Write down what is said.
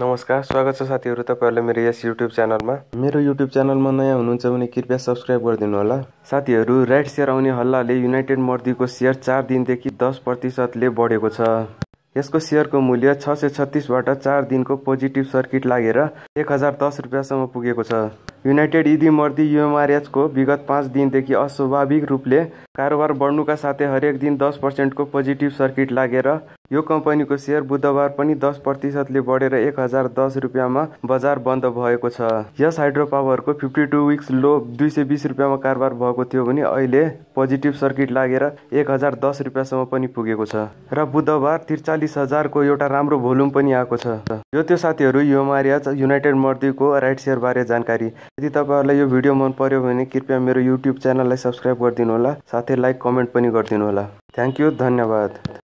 नमस्कार स्वागत छ साथीहरू तपाईँहरूलाई मेरो यस युट्युब च्यानलमा मेरो युट्युब च्यानलमा नयाँ हुनुहुन्छ भने कृपया सब्सक्राइब गरिदिनु होला साथीहरू राइट सेयर आउने हल्लाले युनाइटेड मर्दीको सेयर चार दिनदेखि दस प्रतिशतले बढेको छ यसको सेयरको मूल्य छ सय छत्तिसबाट चार दिनको पोजिटिभ सर्किट लागेर एक हजार दस रुपियाँसम्म पुगेको छ युनाइटेड इदी मर्दी युएमआरएचको विगत पाँच दिनदेखि अस्वाभाविक रूपले कारोबार बढ्नुका साथै हरेक दिन दस पर्सेन्टको पोजिटिभ सर्किट लागेर यो कम्पनीको सेयर बुधबार पनि दस प्रतिशतले बढेर एक हजार दस रुपियाँमा बजार बन्द भएको छ यस हाइड्रो पावरको फिफ्टी टू विक्स लो दुई सय बिस रुपियाँमा कारोबार भएको थियो भने अहिले पोजिटिभ सर्किट लागेर एक हजार दस रुपियाँसम्म पनि पुगेको छ र बुधबार त्रिचालिस हजारको एउटा राम्रो भोल्युम पनि आएको छ यो त्यो साथीहरू यो मारियाज युनाइटेड मर्दीको राइट सेयरबारे जानकारी यदि तपाईँहरूलाई यो भिडियो मन पर्यो भने कृपया मेरो युट्युब च्यानललाई सब्सक्राइब होला साथै लाइक कमेन्ट पनि गरिदिनु होला थ्याङ्क यू धन्यवाद